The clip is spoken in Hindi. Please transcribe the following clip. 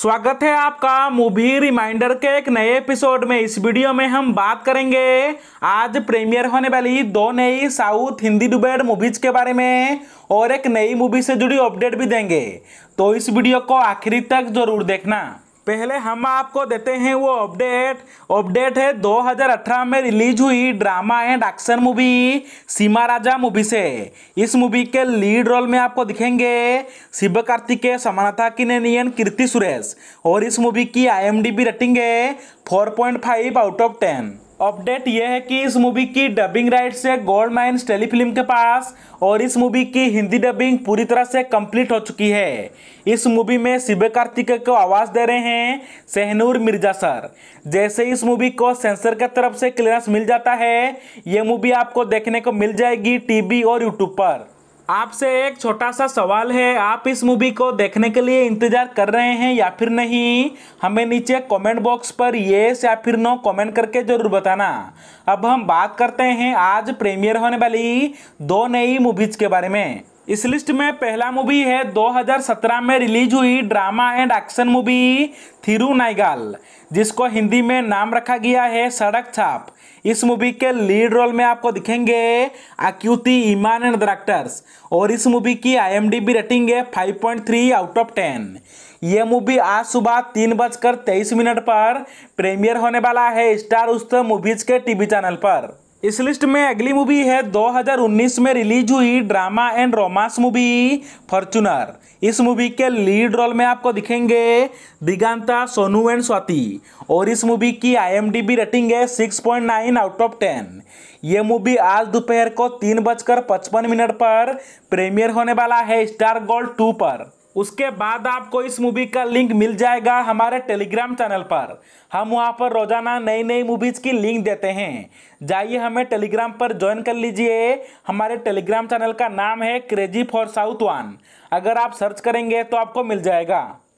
स्वागत है आपका मूवी रिमाइंडर के एक नए एपिसोड में इस वीडियो में हम बात करेंगे आज प्रीमियर होने वाली दो नई साउथ हिंदी डुबेड मूवीज के बारे में और एक नई मूवी से जुड़ी अपडेट भी देंगे तो इस वीडियो को आखिरी तक जरूर देखना पहले हम आपको देते हैं वो अपडेट अपडेट है 2018 में रिलीज हुई drama and action movie Seema Raja movie से इस मूवी के लीड रोल में आपको दिखेंगे शिव कार्तिकेय समानता किनेनियन कीर्ति सुरेश और इस मूवी की आईएमडीबी रेटिंग है 4.5 आउट ऑफ 10 अपडेट यह है कि इस मूवी की डबिंग राइट से गोल्ड माइन्स टेलीफिल्म के पास और इस मूवी की हिंदी डबिंग पूरी तरह से कंप्लीट हो चुकी है इस मूवी में शिव कार्तिक को आवाज़ दे रहे हैं सहनूर मिर्जा सर जैसे इस मूवी को सेंसर के तरफ से क्लियरेंस मिल जाता है ये मूवी आपको देखने को मिल जाएगी टीवी और यूट्यूब पर आपसे एक छोटा सा सवाल है आप इस मूवी को देखने के लिए इंतज़ार कर रहे हैं या फिर नहीं हमें नीचे कमेंट बॉक्स पर येस या फिर नो कमेंट करके ज़रूर बताना अब हम बात करते हैं आज प्रीमियर होने वाली दो नई मूवीज़ के बारे में इस लिस्ट में पहला मूवी है 2017 में रिलीज हुई ड्रामा एंड एक्शन मूवी नाइगाल जिसको हिंदी में नाम रखा गया है सड़क छाप इस मूवी के लीड रोल में आपको दिखेंगे अक्यूति ईमान एंड डायरेक्टर्स और इस मूवी की आईएमडीबी रेटिंग है 5.3 आउट ऑफ 10 ये मूवी आज सुबह तीन बजकर तेईस मिनट पर प्रीमियर होने वाला है स्टार उत्सव मूवीज के टीवी चैनल पर इस लिस्ट में अगली मूवी है 2019 में रिलीज हुई drama and romance movie Fortuner इस मूवी के लीड रोल में आपको दिखेंगे दिगांता सोनू एंड स्वाति और इस मूवी की आईएमडीबी रेटिंग है 6.9 आउट ऑफ 10 ये मूवी आज दोपहर को तीन बजकर पचपन मिनट पर प्रीमियर होने वाला है स्टार गोल्ड टू पर उसके बाद आपको इस मूवी का लिंक मिल जाएगा हमारे टेलीग्राम चैनल पर हम वहाँ पर रोजाना नई नई मूवीज़ की लिंक देते हैं जाइए हमें टेलीग्राम पर ज्वाइन कर लीजिए हमारे टेलीग्राम चैनल का नाम है क्रेजी फॉर साउथ वन अगर आप सर्च करेंगे तो आपको मिल जाएगा